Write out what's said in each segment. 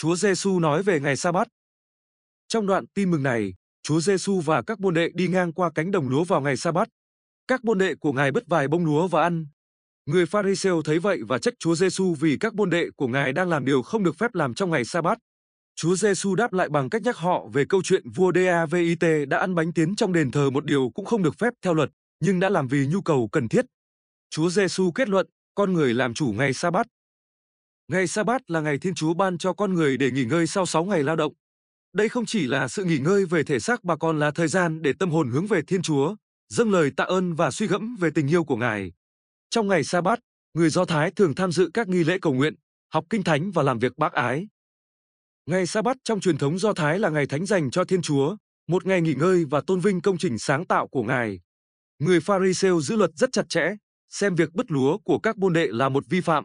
Chúa Giêsu nói về ngày Sa-bát. Trong đoạn tin mừng này, Chúa Giêsu và các môn đệ đi ngang qua cánh đồng lúa vào ngày Sa-bát. Các môn đệ của Ngài bứt vài bông lúa và ăn. Người Pharisêu thấy vậy và trách Chúa Giêsu vì các môn đệ của Ngài đang làm điều không được phép làm trong ngày Sa-bát. Chúa Giêsu đáp lại bằng cách nhắc họ về câu chuyện vua David đã ăn bánh tiến trong đền thờ một điều cũng không được phép theo luật, nhưng đã làm vì nhu cầu cần thiết. Chúa Giêsu kết luận, con người làm chủ ngày Sa-bát. Ngày sa bát là ngày Thiên Chúa ban cho con người để nghỉ ngơi sau 6 ngày lao động. Đây không chỉ là sự nghỉ ngơi về thể xác mà còn là thời gian để tâm hồn hướng về Thiên Chúa, dâng lời tạ ơn và suy gẫm về tình yêu của Ngài. Trong ngày sa bát, người Do Thái thường tham dự các nghi lễ cầu nguyện, học kinh thánh và làm việc bác ái. Ngày sa bát trong truyền thống Do Thái là ngày thánh dành cho Thiên Chúa, một ngày nghỉ ngơi và tôn vinh công trình sáng tạo của Ngài. Người Pharisee giữ luật rất chặt chẽ, xem việc bứt lúa của các môn đệ là một vi phạm.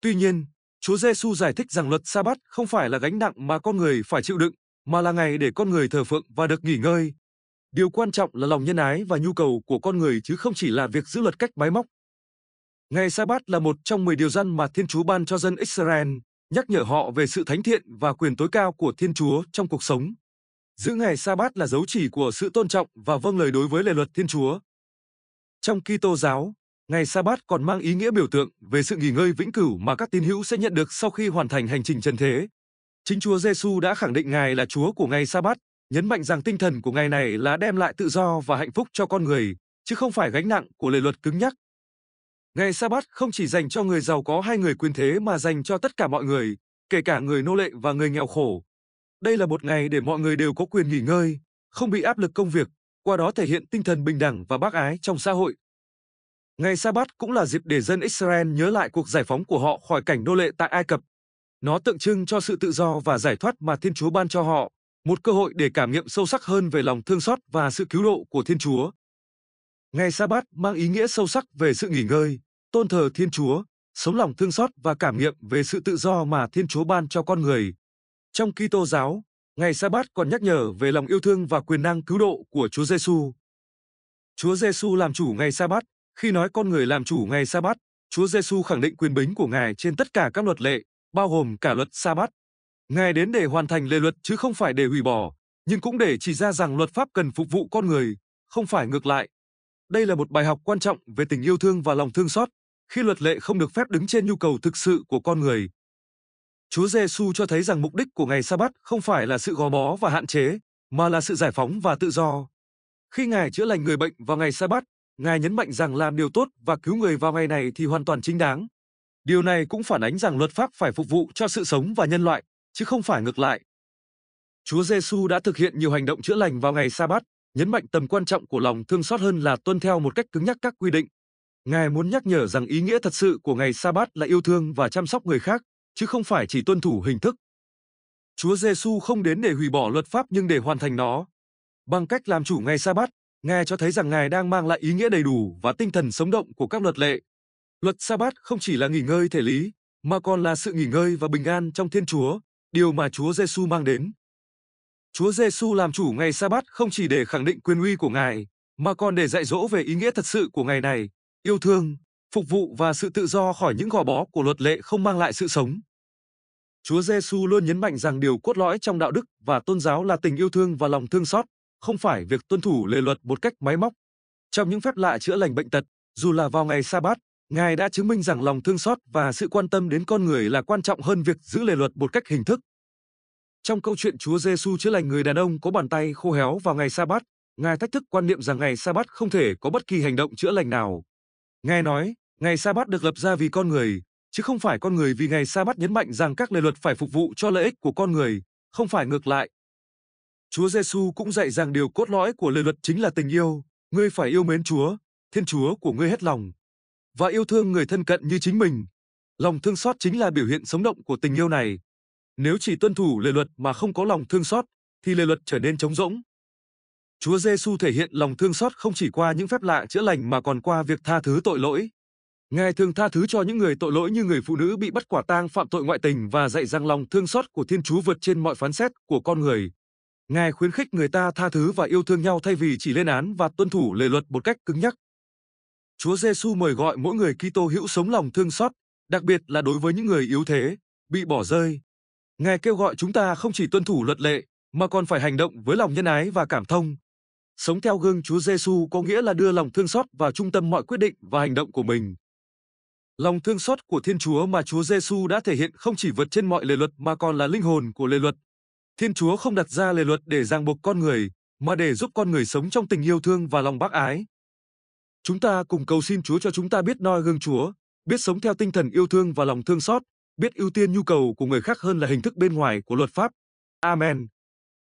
Tuy nhiên, Chúa Giêsu giải thích rằng luật Sa-bát không phải là gánh nặng mà con người phải chịu đựng, mà là ngày để con người thờ phượng và được nghỉ ngơi. Điều quan trọng là lòng nhân ái và nhu cầu của con người chứ không chỉ là việc giữ luật cách bái móc. Ngày Sa-bát là một trong 10 điều răn mà Thiên Chúa ban cho dân Israel, nhắc nhở họ về sự thánh thiện và quyền tối cao của Thiên Chúa trong cuộc sống. Giữ ngày Sa-bát là dấu chỉ của sự tôn trọng và vâng lời đối với lời luật Thiên Chúa. Trong Kitô giáo, Ngày Sa-bát còn mang ý nghĩa biểu tượng về sự nghỉ ngơi vĩnh cửu mà các tín hữu sẽ nhận được sau khi hoàn thành hành trình trần thế. Chính Chúa Giêsu đã khẳng định Ngài là Chúa của ngày Sa-bát, nhấn mạnh rằng tinh thần của ngày này là đem lại tự do và hạnh phúc cho con người, chứ không phải gánh nặng của lề luật cứng nhắc. Ngày Sa-bát không chỉ dành cho người giàu có hay người quyền thế mà dành cho tất cả mọi người, kể cả người nô lệ và người nghèo khổ. Đây là một ngày để mọi người đều có quyền nghỉ ngơi, không bị áp lực công việc, qua đó thể hiện tinh thần bình đẳng và bác ái trong xã hội. Ngày Sa-bát cũng là dịp để dân Israel nhớ lại cuộc giải phóng của họ khỏi cảnh nô lệ tại Ai Cập. Nó tượng trưng cho sự tự do và giải thoát mà Thiên Chúa ban cho họ, một cơ hội để cảm nghiệm sâu sắc hơn về lòng thương xót và sự cứu độ của Thiên Chúa. Ngày Sa-bát mang ý nghĩa sâu sắc về sự nghỉ ngơi, tôn thờ Thiên Chúa, sống lòng thương xót và cảm nghiệm về sự tự do mà Thiên Chúa ban cho con người. Trong Kitô giáo, ngày Sa-bát còn nhắc nhở về lòng yêu thương và quyền năng cứu độ của Chúa Giêsu. Chúa Giêsu làm chủ ngày Sa-bát khi nói con người làm chủ ngày sa bát, Chúa Giêsu khẳng định quyền bính của Ngài trên tất cả các luật lệ, bao gồm cả luật sa bát. Ngài đến để hoàn thành lề luật chứ không phải để hủy bỏ, nhưng cũng để chỉ ra rằng luật pháp cần phục vụ con người, không phải ngược lại. Đây là một bài học quan trọng về tình yêu thương và lòng thương xót, khi luật lệ không được phép đứng trên nhu cầu thực sự của con người. Chúa Giêsu cho thấy rằng mục đích của ngày Sa-bát không phải là sự gò bó và hạn chế, mà là sự giải phóng và tự do. Khi Ngài chữa lành người bệnh vào ngày Sa-bát, Ngài nhấn mạnh rằng làm điều tốt và cứu người vào ngày này thì hoàn toàn chính đáng. Điều này cũng phản ánh rằng luật pháp phải phục vụ cho sự sống và nhân loại, chứ không phải ngược lại. Chúa Giêsu đã thực hiện nhiều hành động chữa lành vào ngày sa bát, nhấn mạnh tầm quan trọng của lòng thương xót hơn là tuân theo một cách cứng nhắc các quy định. Ngài muốn nhắc nhở rằng ý nghĩa thật sự của ngày sa bát là yêu thương và chăm sóc người khác, chứ không phải chỉ tuân thủ hình thức. Chúa Giêsu không đến để hủy bỏ luật pháp nhưng để hoàn thành nó. Bằng cách làm chủ ngày sa bát, Nghe cho thấy rằng Ngài đang mang lại ý nghĩa đầy đủ và tinh thần sống động của các luật lệ. Luật sa bát không chỉ là nghỉ ngơi thể lý, mà còn là sự nghỉ ngơi và bình an trong Thiên Chúa, điều mà Chúa Giêsu mang đến. Chúa Giêsu làm chủ ngày sa bát không chỉ để khẳng định quyền uy của Ngài, mà còn để dạy dỗ về ý nghĩa thật sự của ngày này, yêu thương, phục vụ và sự tự do khỏi những gò bó của luật lệ không mang lại sự sống. Chúa Giêsu luôn nhấn mạnh rằng điều cốt lõi trong đạo đức và tôn giáo là tình yêu thương và lòng thương xót, không phải việc tuân thủ lề luật một cách máy móc. Trong những phép lạ chữa lành bệnh tật, dù là vào ngày sa bát, Ngài đã chứng minh rằng lòng thương xót và sự quan tâm đến con người là quan trọng hơn việc giữ lề luật một cách hình thức. Trong câu chuyện Chúa Giêsu chữa lành người đàn ông có bàn tay khô héo vào ngày sa bát, Ngài thách thức quan niệm rằng ngày sa bát không thể có bất kỳ hành động chữa lành nào. Ngài nói, ngày sa bát được lập ra vì con người, chứ không phải con người vì ngày sa bát nhấn mạnh rằng các lề luật phải phục vụ cho lợi ích của con người, không phải ngược lại. Chúa Giêsu cũng dạy rằng điều cốt lõi của lời luật chính là tình yêu, ngươi phải yêu mến Chúa, Thiên Chúa của ngươi hết lòng và yêu thương người thân cận như chính mình. Lòng thương xót chính là biểu hiện sống động của tình yêu này. Nếu chỉ tuân thủ lời luật mà không có lòng thương xót thì lời luật trở nên trống rỗng. Chúa Giêsu thể hiện lòng thương xót không chỉ qua những phép lạ chữa lành mà còn qua việc tha thứ tội lỗi. Ngài thường tha thứ cho những người tội lỗi như người phụ nữ bị bắt quả tang phạm tội ngoại tình và dạy rằng lòng thương xót của Thiên Chúa vượt trên mọi phán xét của con người. Ngài khuyến khích người ta tha thứ và yêu thương nhau thay vì chỉ lên án và tuân thủ lề luật một cách cứng nhắc. Chúa Giêsu mời gọi mỗi người Kitô hữu sống lòng thương xót, đặc biệt là đối với những người yếu thế, bị bỏ rơi. Ngài kêu gọi chúng ta không chỉ tuân thủ luật lệ, mà còn phải hành động với lòng nhân ái và cảm thông. Sống theo gương Chúa Giêsu có nghĩa là đưa lòng thương xót vào trung tâm mọi quyết định và hành động của mình. Lòng thương xót của Thiên Chúa mà Chúa Giêsu đã thể hiện không chỉ vượt trên mọi lề luật mà còn là linh hồn của lề luật Thiên Chúa không đặt ra lề luật để ràng buộc con người, mà để giúp con người sống trong tình yêu thương và lòng bác ái. Chúng ta cùng cầu xin Chúa cho chúng ta biết noi gương Chúa, biết sống theo tinh thần yêu thương và lòng thương xót, biết ưu tiên nhu cầu của người khác hơn là hình thức bên ngoài của luật pháp. Amen.